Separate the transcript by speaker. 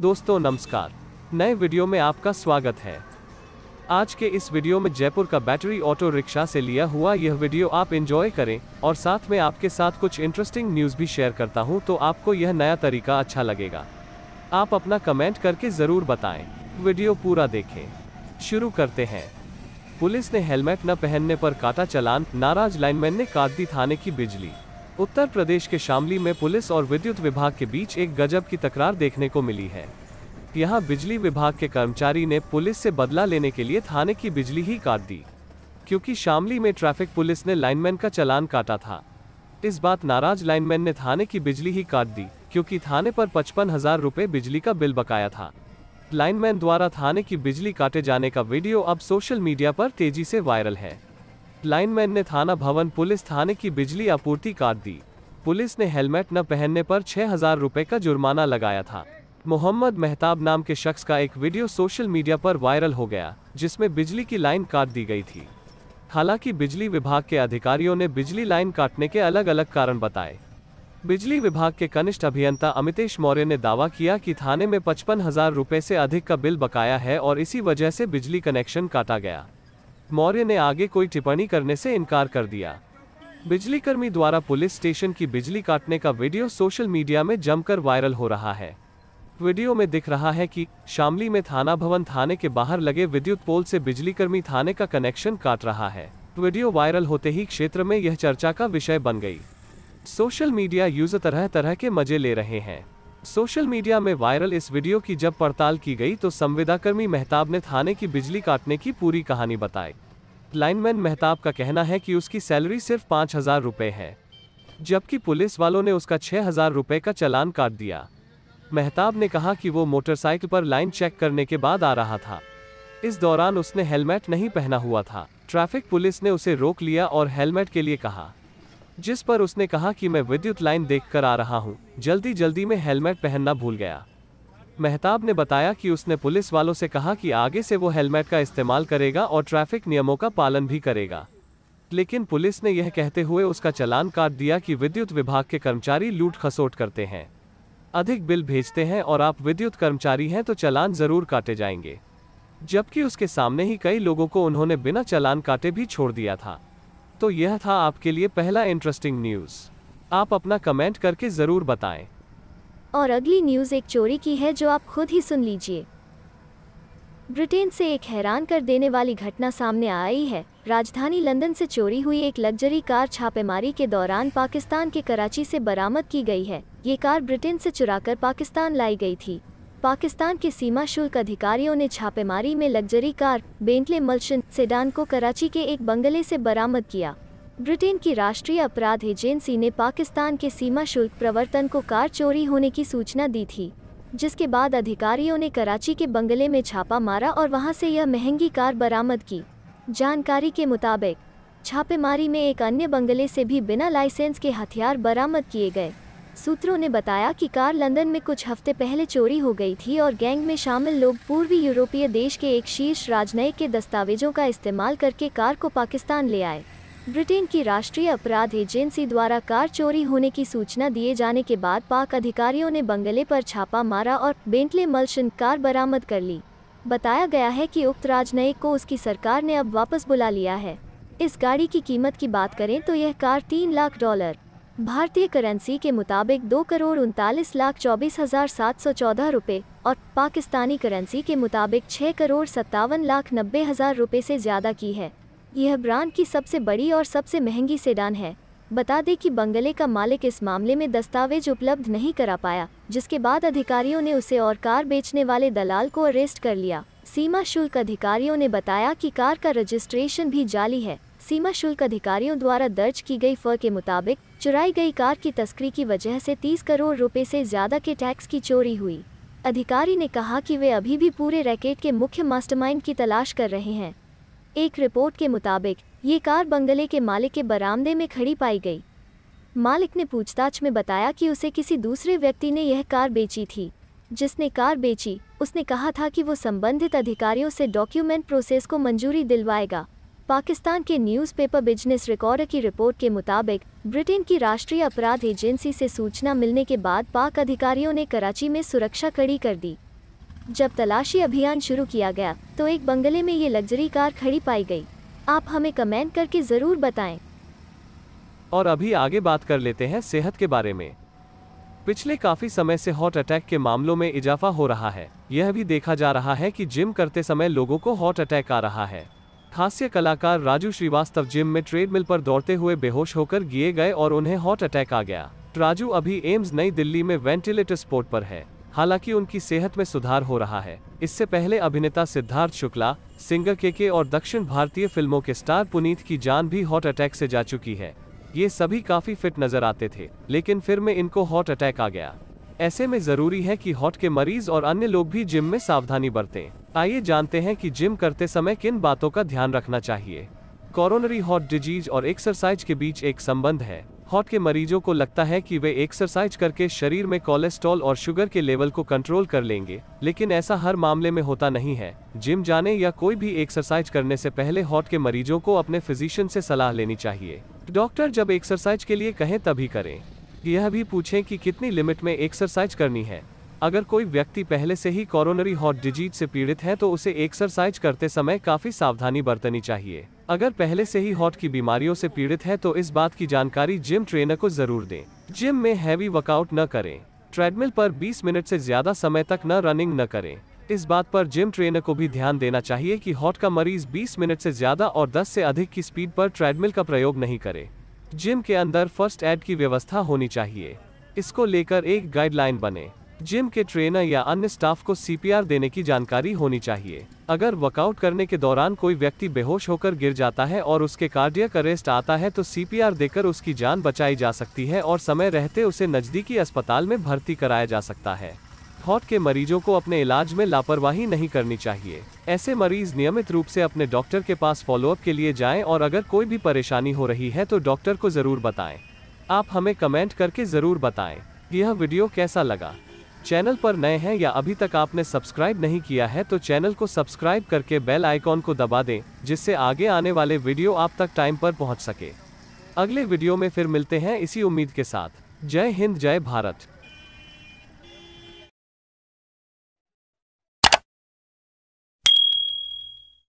Speaker 1: दोस्तों नमस्कार नए वीडियो में आपका स्वागत है आज के इस वीडियो में जयपुर का बैटरी ऑटो रिक्शा से लिया हुआ यह वीडियो आप एंजॉय करें और साथ में आपके साथ कुछ इंटरेस्टिंग न्यूज भी शेयर करता हूं तो आपको यह नया तरीका अच्छा लगेगा आप अपना कमेंट करके जरूर बताएं वीडियो पूरा देखें शुरू करते हैं पुलिस ने हेलमेट न पहनने पर काटा चलान नाराज लाइनमैन ने काट दी थाने की बिजली उत्तर प्रदेश के शामली में पुलिस और विद्युत विभाग के बीच एक गजब की तकरार देखने को मिली है यहाँ बिजली विभाग के कर्मचारी ने पुलिस से बदला लेने के लिए थाने की बिजली ही काट दी क्योंकि शामली में ट्रैफिक पुलिस ने लाइनमैन का चलान काटा था इस बात नाराज लाइनमैन ने थाने की बिजली ही काट दी क्योंकि थाने पर पचपन हजार रुपये बिजली का बिल बकाया था लाइनमैन द्वारा थाने की बिजली काटे जाने का वीडियो अब सोशल मीडिया पर तेजी से वायरल है लाइनमैन ने थाना भवन पुलिस थाने की बिजली आपूर्ति काट दी पुलिस ने हेलमेट न पहनने पर छह हजार रुपए का जुर्माना लगाया था मोहम्मद मेहताब नाम के शख्स का एक वीडियो सोशल मीडिया पर वायरल हो गया जिसमें बिजली की लाइन काट दी गई थी हालांकि बिजली विभाग के अधिकारियों ने बिजली लाइन काटने के अलग अलग कारण बताए बिजली विभाग के कनिष्ठ अभियंता अमितेश मौर्य ने दावा किया कि थाने में पचपन हजार रुपए से अधिक का बिल बकाया है और इसी वजह से बिजली कनेक्शन काटा गया मौर्य ने आगे कोई टिप्पणी करने से इनकार कर दिया बिजली कर्मी द्वारा पुलिस स्टेशन की बिजली काटने का वीडियो सोशल मीडिया में जमकर वायरल हो रहा है वीडियो में दिख रहा है कि शामली में थाना भवन थाने के बाहर लगे विद्युत पोल से कर्मी थाने का कनेक्शन काट रहा है वीडियो वायरल होते ही क्षेत्र में यह चर्चा का विषय बन गई सोशल मीडिया यूजर तरह तरह के मजे ले रहे हैं सोशल मीडिया में वायरल इस वीडियो की जब पड़ताल की गई तो संविदाकर्मी मेहताब ने थाने की बिजली काटने की पूरी कहानी बताई लाइनमैन मेहताब का कहना है कि उसकी सैलरी सिर्फ पाँच हजार रुपये है जबकि पुलिस वालों ने उसका छः हजार रुपये का चलान काट दिया मेहताब ने कहा कि वो मोटरसाइकिल पर लाइन चेक करने के बाद आ रहा था इस दौरान उसने हेलमेट नहीं पहना हुआ था ट्रैफिक पुलिस ने उसे रोक लिया और हेलमेट के लिए कहा जिस पर उसने कहा कि मैं विद्युत लाइन देखकर आ रहा हूं, जल्दी जल्दी में हेलमेट पहनना भूल गया मेहताब ने बताया कि उसने पुलिस वालों से कहा कि आगे से वो हेलमेट का इस्तेमाल करेगा और ट्रैफिक नियमों का पालन भी करेगा लेकिन पुलिस ने यह कहते हुए उसका चलान काट दिया कि विद्युत विभाग के कर्मचारी लूट खसोट करते हैं अधिक बिल भेजते हैं और आप विद्युत कर्मचारी हैं तो चलान जरूर काटे जाएंगे जबकि उसके सामने ही कई लोगों को उन्होंने बिना चलान काटे भी छोड़ दिया था तो यह था आपके लिए पहला इंटरेस्टिंग न्यूज आप अपना कमेंट करके जरूर बताएं
Speaker 2: और अगली न्यूज एक चोरी की है जो आप खुद ही सुन लीजिए ब्रिटेन से एक हैरान कर देने वाली घटना सामने आई है राजधानी लंदन से चोरी हुई एक लग्जरी कार छापेमारी के दौरान पाकिस्तान के कराची से बरामद की गई है ये कार ब्रिटेन से चुराकर पाकिस्तान लाई गई थी पाकिस्तान के सीमा शुल्क अधिकारियों ने छापेमारी में luxury car Bentley Mulsanne sedan को कराची के एक बंगले से बरामद किया ब्रिटेन की राष्ट्रीय अपराध एजेंसी ने पाकिस्तान के सीमा शुल्क प्रवर्तन को कार चोरी होने की सूचना दी थी जिसके बाद अधिकारियों ने कराची के बंगले में छापा मारा और वहां से यह महंगी कार बरामद की जानकारी के मुताबिक छापेमारी में एक अन्य बंगले से भी बिना लाइसेंस के हथियार बरामद किए गए सूत्रों ने बताया कि कार लंदन में कुछ हफ्ते पहले चोरी हो गई थी और गैंग में शामिल लोग पूर्वी यूरोपीय देश के एक शीर्ष राजनयिक के दस्तावेजों का इस्तेमाल करके कार को पाकिस्तान ले आए ब्रिटेन की राष्ट्रीय अपराध एजेंसी द्वारा कार चोरी होने की सूचना दिए जाने के बाद पाक अधिकारियों ने बंगले पर छापा मारा और बेंटले मल्शन कार बरामद कर ली बताया गया है कि उक्त राजनयिक को उसकी सरकार ने अब वापस बुला लिया है इस गाड़ी की कीमत की बात करें तो यह कार तीन लाख डॉलर भारतीय करेंसी के मुताबिक दो करोड़ उनतालीस लाख चौबीस हज़ार सात सौ चौदह रुपये और पाकिस्तानी करेंसी के मुताबिक छः करोड़ सत्तावन लाख नब्बे हज़ार रुपये से ज़्यादा की है यह ब्रांड की सबसे बड़ी और सबसे महंगी सेडान है बता दें कि बंगले का मालिक इस मामले में दस्तावेज उपलब्ध नहीं करा पाया जिसके बाद अधिकारियों ने उसे और कार बेचने वाले दलाल को अरेस्ट कर लिया सीमा शुल्क अधिकारियों ने बताया कि कार का रजिस्ट्रेशन भी जाली है सीमा शुल्क अधिकारियों द्वारा दर्ज की गई फ के मुताबिक चुराई गई कार की तस्करी की वजह से 30 करोड़ रुपए से ज़्यादा के टैक्स की चोरी हुई अधिकारी ने कहा कि वे अभी भी पूरे रैकेट के मुख्य मास्टरमाइंड की तलाश कर रहे हैं एक रिपोर्ट के मुताबिक ये कार बंगले के मालिक के बरामदे में खड़ी पाई गई मालिक ने पूछताछ में बताया कि उसे किसी दूसरे व्यक्ति ने यह कार बेची थी जिसने कार बेची उसने कहा था कि वो संबंधित अधिकारियों से डॉक्यूमेंट प्रोसेस को मंजूरी दिलवाएगा पाकिस्तान के न्यूज़पेपर बिजनेस रिकॉर्ड की रिपोर्ट के मुताबिक ब्रिटेन की राष्ट्रीय अपराध एजेंसी से सूचना मिलने के बाद पाक अधिकारियों ने कराची में सुरक्षा कड़ी कर दी जब तलाशी अभियान शुरू किया गया तो एक बंगले में ये लग्जरी कार खड़ी पाई गई आप हमें कमेंट करके ज़रूर बताएं
Speaker 1: और अभी आगे बात कर लेते हैं सेहत के बारे में पिछले काफी समय से हॉट अटैक के मामलों में इजाफा हो रहा है यह भी देखा जा रहा है कि जिम करते समय लोगों को हॉट अटैक आ रहा है हास्य कलाकार राजू श्रीवास्तव जिम में ट्रेडमिल पर दौड़ते हुए बेहोश होकर गिए गए और उन्हें हॉट अटैक आ गया राजू अभी एम्स नई दिल्ली में वेंटिलेटर स्पोर्ट पर है हालांकि उनकी सेहत में सुधार हो रहा है इससे पहले अभिनेता सिद्धार्थ शुक्ला सिंगर के के और दक्षिण भारतीय फिल्मों के स्टार पुनीत की जान भी हॉट अटैक से जा चुकी है ये सभी काफी फिट नजर आते थे लेकिन फिर में इनको हॉट अटैक आ गया ऐसे में जरूरी है कि हॉट के मरीज और अन्य लोग भी जिम में सावधानी बरतें आइए जानते हैं कि जिम करते समय किन बातों का ध्यान रखना चाहिए कोरोनरी हॉट डिजीज और एक्सरसाइज के बीच एक संबंध है हॉट के मरीजों को लगता है कि वे एक्सरसाइज करके शरीर में कोलेस्ट्रॉल और शुगर के लेवल को कंट्रोल कर लेंगे लेकिन ऐसा हर मामले में होता नहीं है जिम जाने या कोई भी एक्सरसाइज करने से पहले हॉट के मरीजों को अपने फिजिशियन से सलाह लेनी चाहिए डॉक्टर जब एक्सरसाइज के लिए कहें तभी करें यह भी पूछें कि कितनी लिमिट में एक्सरसाइज करनी है अगर कोई व्यक्ति पहले से ही कोरोनरी हॉट डिजीज से पीड़ित है तो उसे एक्सरसाइज करते समय काफी सावधानी बरतनी चाहिए अगर पहले से ही हॉट की बीमारियों से पीड़ित है तो इस बात की जानकारी जिम ट्रेनर को जरूर दें जिम में हैवी वर्कआउट न करें ट्रेडमिल पर 20 मिनट से ज्यादा समय तक न रनिंग न करें इस बात पर जिम ट्रेनर को भी ध्यान देना चाहिए कि हॉट का मरीज 20 मिनट से ज्यादा और 10 से अधिक की स्पीड पर ट्रेडमिल का प्रयोग नहीं करे जिम के अंदर फर्स्ट एड की व्यवस्था होनी चाहिए इसको लेकर एक गाइडलाइन बने जिम के ट्रेनर या अन्य स्टाफ को सीपीआर देने की जानकारी होनी चाहिए अगर वर्कआउट करने के दौरान कोई व्यक्ति बेहोश होकर गिर जाता है और उसके कार्डियक अरेस्ट आता है तो सीपीआर देकर उसकी जान बचाई जा सकती है और समय रहते उसे नजदीकी अस्पताल में भर्ती कराया जा सकता है हॉट के मरीजों को अपने इलाज में लापरवाही नहीं करनी चाहिए ऐसे मरीज नियमित रूप से अपने डॉक्टर के पास फॉलोअप के लिए जाएं और अगर कोई भी परेशानी हो रही है तो डॉक्टर को जरूर बताएं आप हमें कमेंट करके जरूर बताएं यह वीडियो कैसा लगा चैनल पर नए हैं या अभी तक आपने सब्सक्राइब नहीं किया है तो चैनल को सब्सक्राइब करके बेल आइकॉन को दबा दें जिससे आगे आने वाले वीडियो आप तक टाइम पर पहुँच सके अगले वीडियो में फिर मिलते हैं इसी उम्मीद के साथ जय हिंद जय भारत